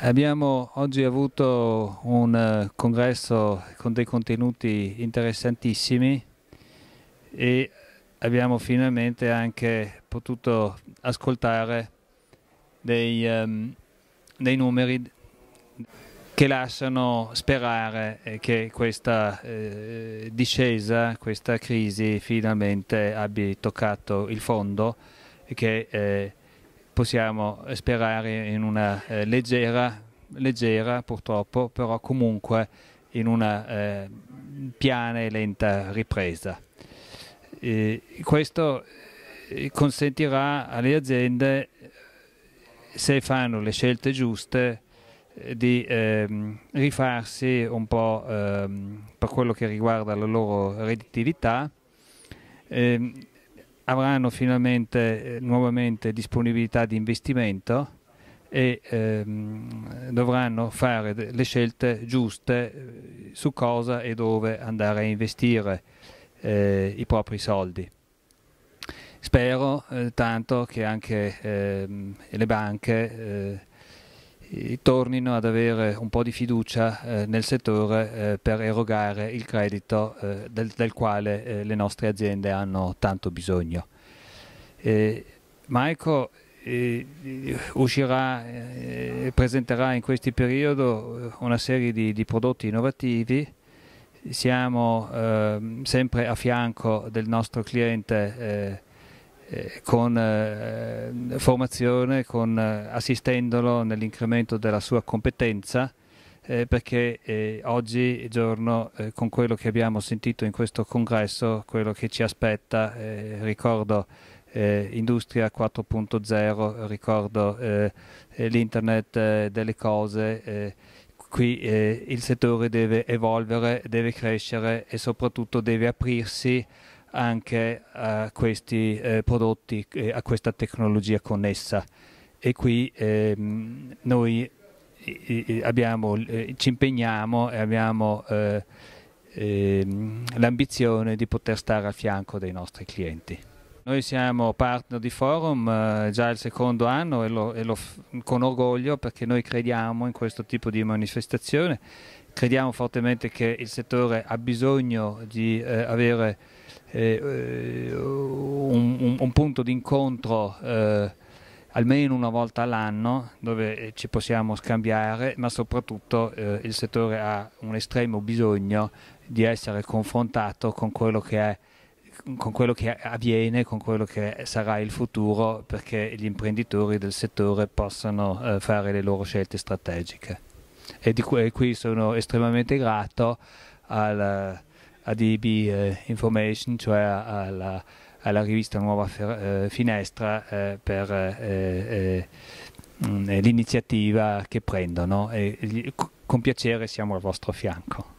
Abbiamo oggi avuto un eh, congresso con dei contenuti interessantissimi e abbiamo finalmente anche potuto ascoltare dei, um, dei numeri che lasciano sperare che questa eh, discesa, questa crisi finalmente abbia toccato il fondo e che eh, possiamo sperare in una eh, leggera, leggera purtroppo, però comunque in una eh, piana e lenta ripresa. E questo eh, consentirà alle aziende, se fanno le scelte giuste, di ehm, rifarsi un po' ehm, per quello che riguarda la loro redditività ehm, avranno finalmente eh, nuovamente disponibilità di investimento e ehm, dovranno fare le scelte giuste eh, su cosa e dove andare a investire eh, i propri soldi. Spero eh, tanto che anche ehm, le banche eh, tornino ad avere un po' di fiducia eh, nel settore eh, per erogare il credito eh, del, del, quale eh, le nostre aziende hanno tanto bisogno. Marco eh, uscirà eh, e presenterà in questo periodo una serie di, di, prodotti innovativi. Siamo ehm, sempre a fianco del nostro cliente eh, con eh, formazione, con, eh, assistendolo nell'incremento della sua competenza eh, perché eh, oggi giorno eh, con quello che abbiamo sentito in questo congresso, quello che ci aspetta, ricordo Industria 4.0, ricordo l'internet delle cose, qui il settore deve evolvere, deve crescere e soprattutto deve aprirsi anche a questi eh, prodotti, eh, a questa tecnologia connessa. E qui ehm, noi abbiamo, eh, ci impegniamo e abbiamo eh, ehm, l'ambizione di poter stare a fianco dei nostri clienti. Noi siamo partner di Forum già il secondo anno e lo, e lo con orgoglio perché noi crediamo in questo tipo di manifestazione crediamo fortemente che il settore ha bisogno di eh, avere eh, eh, un, un, punto di incontro eh, almeno una volta all'anno dove eh, ci possiamo scambiare, ma soprattutto eh, il settore ha un estremo bisogno di essere confrontato con quello che è con quello che avviene, con quello che sarà il futuro, perché gli imprenditori del settore possano eh, fare le loro scelte strategiche. E di qui, qui sono estremamente grato al, ADB eh, Information, cioè alla, alla rivista Nuova Fer eh, Finestra eh, per eh, mm, l'iniziativa che prendono e con piacere siamo al vostro fianco.